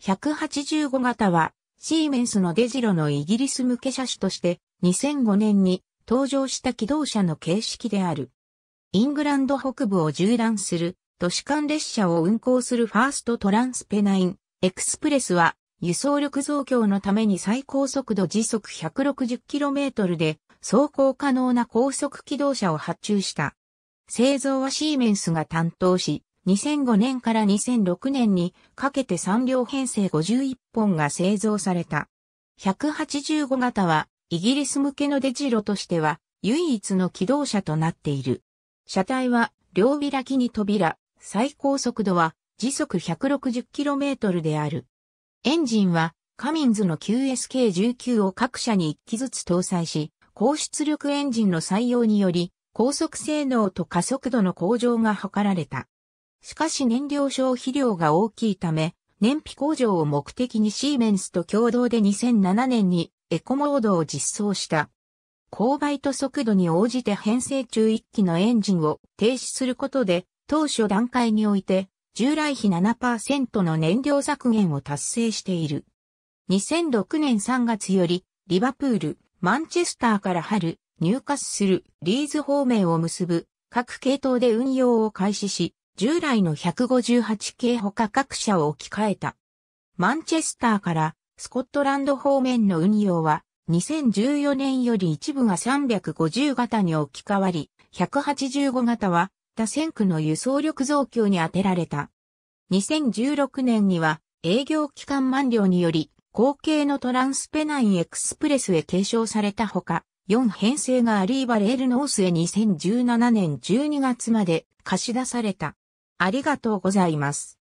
185型は、シーメンスのデジロのイギリス向け車種として2005年に登場した機動車の形式である。イングランド北部を縦断する都市間列車を運行するファーストトランスペナインエクスプレスは輸送力増強のために最高速度時速 160km で走行可能な高速機動車を発注した。製造はシーメンスが担当し、2005年から2006年にかけて3両編成51本が製造された。185型はイギリス向けのデジロとしては唯一の機動車となっている。車体は両開きに扉、最高速度は時速 160km である。エンジンはカミンズの QSK19 を各社に1機ずつ搭載し、高出力エンジンの採用により、高速性能と加速度の向上が図られた。しかし燃料消費量が大きいため、燃費向上を目的にシーメンスと共同で2007年にエコモードを実装した。勾配と速度に応じて編成中1機のエンジンを停止することで、当初段階において、従来比7%の燃料削減を達成している。2006年3月より、リバプール、マンチェスターから春、入荷するリーズ方面を結ぶ各系統で運用を開始し、従来の158系他各社を置き換えた。マンチェスターからスコットランド方面の運用は2014年より一部が350型に置き換わり、185型は他線区の輸送力増強に充てられた。2016年には営業期間満了により後継のトランスペナインエクスプレスへ継承されたほか、4編成がアリーバレールノースへ2017年12月まで貸し出された。ありがとうございます。